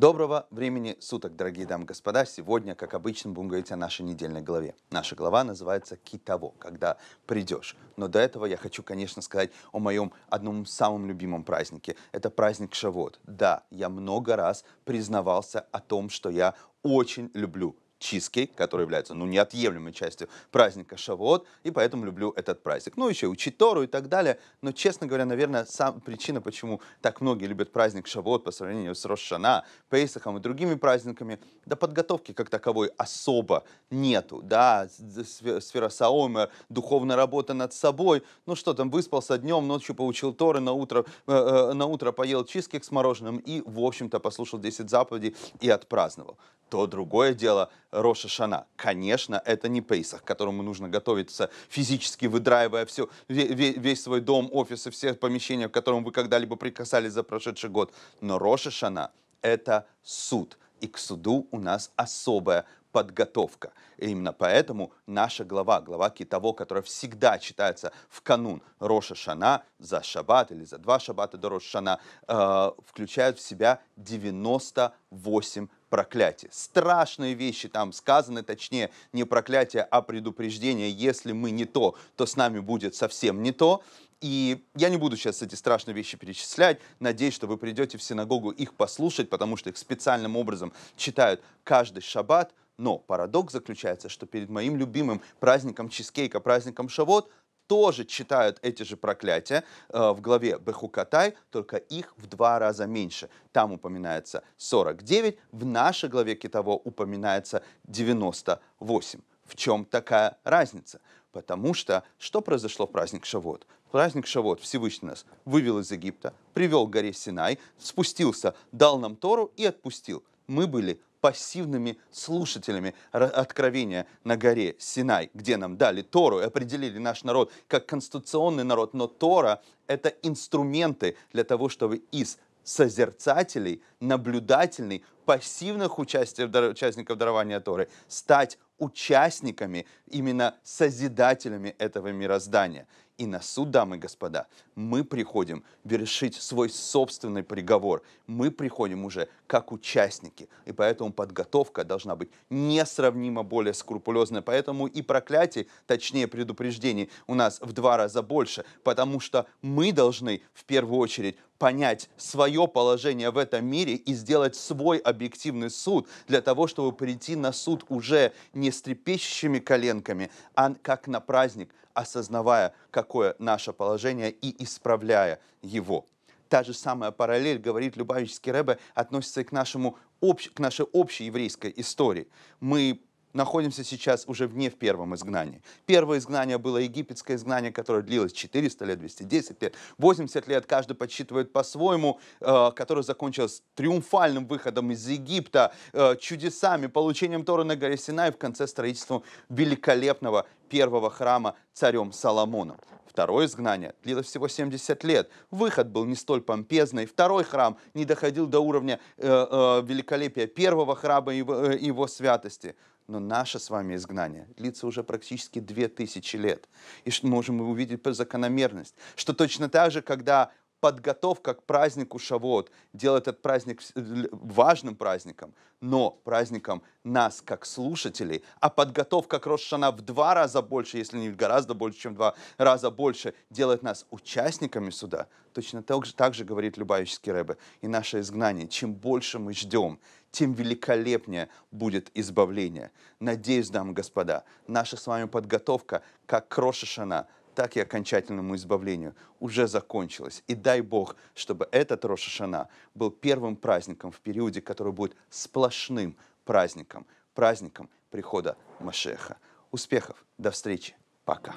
Доброго времени суток, дорогие дамы и господа. Сегодня, как обычно, будем говорить о нашей недельной главе. Наша глава называется «Китово», когда придешь. Но до этого я хочу, конечно, сказать о моем одном самом любимом празднике. Это праздник Шавот. Да, я много раз признавался о том, что я очень люблю чизкейк, который является ну, неотъемлемой частью праздника Шавуот, и поэтому люблю этот праздник. Ну, еще учить Тору и так далее, но, честно говоря, наверное, сам причина, почему так многие любят праздник Шавуот по сравнению с Рошана, Пейсахом и другими праздниками, да подготовки как таковой особо нету, да, сфера Саомер, духовная работа над собой, ну что там, выспался днем, ночью получил Торы, на утро, э, э, на утро поел чизкейк с мороженым и, в общем-то, послушал 10 заповедей и отпраздновал. То другое дело, Роша Шана. Конечно, это не Пейсах, к которому нужно готовиться физически, выдраивая все, весь свой дом, офисы, все помещения, к которым вы когда-либо прикасались за прошедший год. Но Роша Шана – это суд. И к суду у нас особая подготовка. И именно поэтому наша глава, глава Китово, которая всегда читается в канун Роша Шана, за шаббат или за два шаббата до Роша Шана, э, включает в себя 98 проклятие. Страшные вещи там сказаны, точнее, не проклятие, а предупреждение. Если мы не то, то с нами будет совсем не то. И я не буду сейчас эти страшные вещи перечислять. Надеюсь, что вы придете в синагогу их послушать, потому что их специальным образом читают каждый шаббат. Но парадокс заключается, что перед моим любимым праздником чизкейка, праздником шавот, тоже читают эти же проклятия э, в главе Бехукатай, только их в два раза меньше. Там упоминается 49, в нашей главе Китово упоминается 98. В чем такая разница? Потому что что произошло в праздник Шавот? праздник Шавот Всевышний нас вывел из Египта, привел к горе Синай, спустился, дал нам Тору и отпустил. Мы были пассивными слушателями откровения на горе Синай, где нам дали Тору и определили наш народ как конституционный народ. Но Тора — это инструменты для того, чтобы из созерцателей, наблюдательный, пассивных участников дарования Торы стать участниками, именно созидателями этого мироздания. И на суд, дамы и господа, мы приходим вершить свой собственный приговор. Мы приходим уже как участники. И поэтому подготовка должна быть несравнимо более скрупулезной. Поэтому и проклятий, точнее предупреждений, у нас в два раза больше. Потому что мы должны в первую очередь понять свое положение в этом мире и сделать свой объективный суд для того, чтобы прийти на суд уже не с трепещущими коленками, а как на праздник, осознавая, какое наше положение и исправляя его. Та же самая параллель, говорит Любавический Рэбе, относится и к, нашему, общ, к нашей общей еврейской истории. Мы находимся сейчас уже вне в первом изгнании. Первое изгнание было египетское изгнание, которое длилось 400 лет, 210 лет, 80 лет, каждый подсчитывает по-своему, э, которое закончилось триумфальным выходом из Египта, э, чудесами, получением Тора на горе Синай, в конце строительства великолепного первого храма царем Соломоном. Второе изгнание длилось всего 70 лет. Выход был не столь помпезный. Второй храм не доходил до уровня э, э, великолепия первого храма и его, э, его святости. Но наше с вами изгнание длится уже практически 2000 лет. И мы можем увидеть закономерность, что точно так же, когда подготовка к празднику Шавот делает этот праздник важным праздником, но праздником нас как слушателей, а подготовка к Рошана в два раза больше, если не гораздо больше, чем в два раза больше, делает нас участниками суда, точно так же, так же говорит Любавический Рэбе. И наше изгнание, чем больше мы ждем, тем великолепнее будет избавление. Надеюсь, дамы и господа, наша с вами подготовка, как Крошишана – так и окончательному избавлению, уже закончилось. И дай Бог, чтобы этот Рошашана был первым праздником в периоде, который будет сплошным праздником, праздником прихода Машеха. Успехов, до встречи, пока.